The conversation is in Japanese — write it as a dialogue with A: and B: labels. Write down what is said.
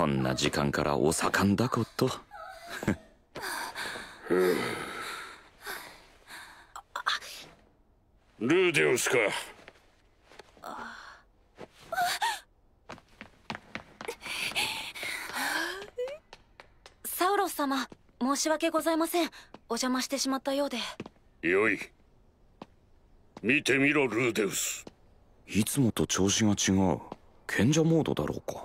A: こんな時間からお盛んだことル
B: ーディスか
C: サウロス様申し訳ございませんお邪魔してしまったようで
D: よい
E: 見てみろルーデウス
F: いつもと調子が違う賢者モードだろうか